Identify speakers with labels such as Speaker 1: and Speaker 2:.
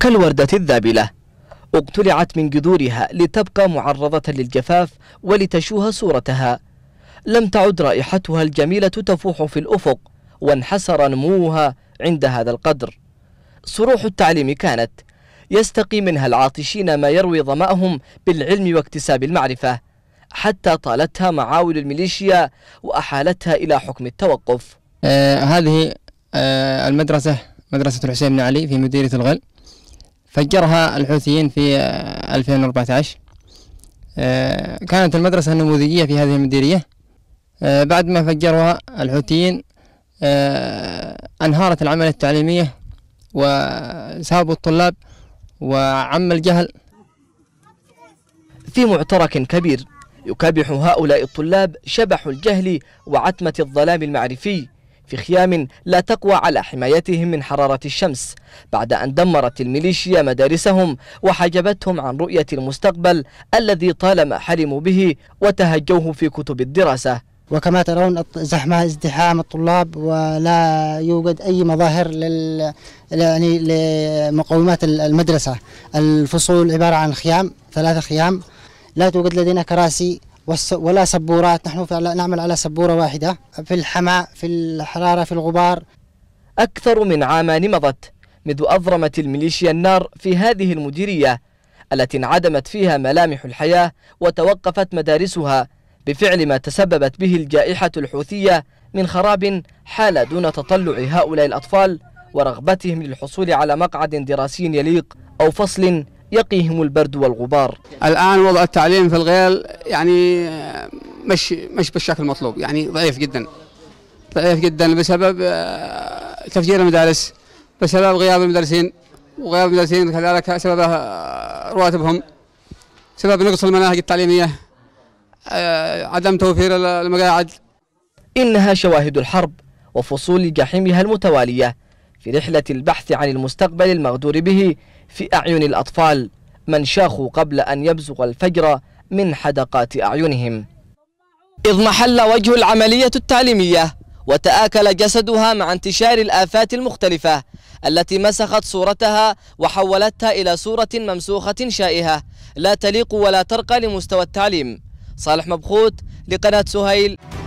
Speaker 1: كالوردة الذابلة اقتلعت من جذورها لتبقى معرضة للجفاف ولتشوه صورتها لم تعد رائحتها الجميلة تفوح في الأفق وانحسر نموها عند هذا القدر صروح التعليم كانت يستقي منها العاطشين ما يروي ظمأهم بالعلم واكتساب المعرفة حتى طالتها معاول الميليشيا وأحالتها إلى حكم التوقف
Speaker 2: آه هذه آه المدرسة مدرسة الحسين بن علي في مديرية الغل فجرها الحوثيين في 2014 آه، آه، كانت المدرسة النموذجية في هذه المديرية آه، بعد ما فجروها الحوثيين أنهارت العمل التعليمية وسابوا الطلاب وعم الجهل في معترك كبير
Speaker 1: يكابح هؤلاء الطلاب شبح الجهل وعتمة الظلام المعرفي في خيام لا تقوى على حمايتهم من حرارة الشمس بعد أن دمرت الميليشيا مدارسهم وحجبتهم عن رؤية المستقبل الذي طالما حلموا به وتهجوه في كتب الدراسة
Speaker 3: وكما ترون زحمة ازدحام الطلاب ولا يوجد أي مظاهر لل... يعني لمقومات المدرسة الفصول عبارة عن خيام ثلاثة خيام لا توجد لدينا كراسي ولا سبورات نحن نعمل على سبورة واحدة في الحماء في الحرارة في الغبار
Speaker 1: أكثر من عامان مضت منذ أضرمت الميليشيا النار في هذه المديرية التي انعدمت فيها ملامح الحياة وتوقفت مدارسها بفعل ما تسببت به الجائحة الحوثية من خراب حال دون تطلع هؤلاء الأطفال ورغبتهم للحصول على مقعد دراسي يليق أو فصل يقيهم البرد والغبار الآن وضع التعليم في الغيل
Speaker 4: يعني مش مش بالشكل المطلوب يعني ضعيف جدا ضعيف جدا بسبب آه، تفجير المدارس بسبب غياب المدرسين وغياب المدرسين كذلك سبب آه، رواتبهم سبب نقص المناهج التعليمية
Speaker 1: آه، عدم توفير المقاعد إنها شواهد الحرب وفصول جحيمها المتوالية في رحلة البحث عن المستقبل المغدور به في أعين الأطفال من شاخوا قبل أن يبزغ الفجر من حدقات أعينهم إذ محل وجه العملية التعليمية وتآكل جسدها مع انتشار الآفات المختلفة التي مسخت صورتها وحولتها إلى صورة ممسوخة شائهة لا تليق ولا ترقى لمستوى التعليم صالح مبخوت لقناة سهيل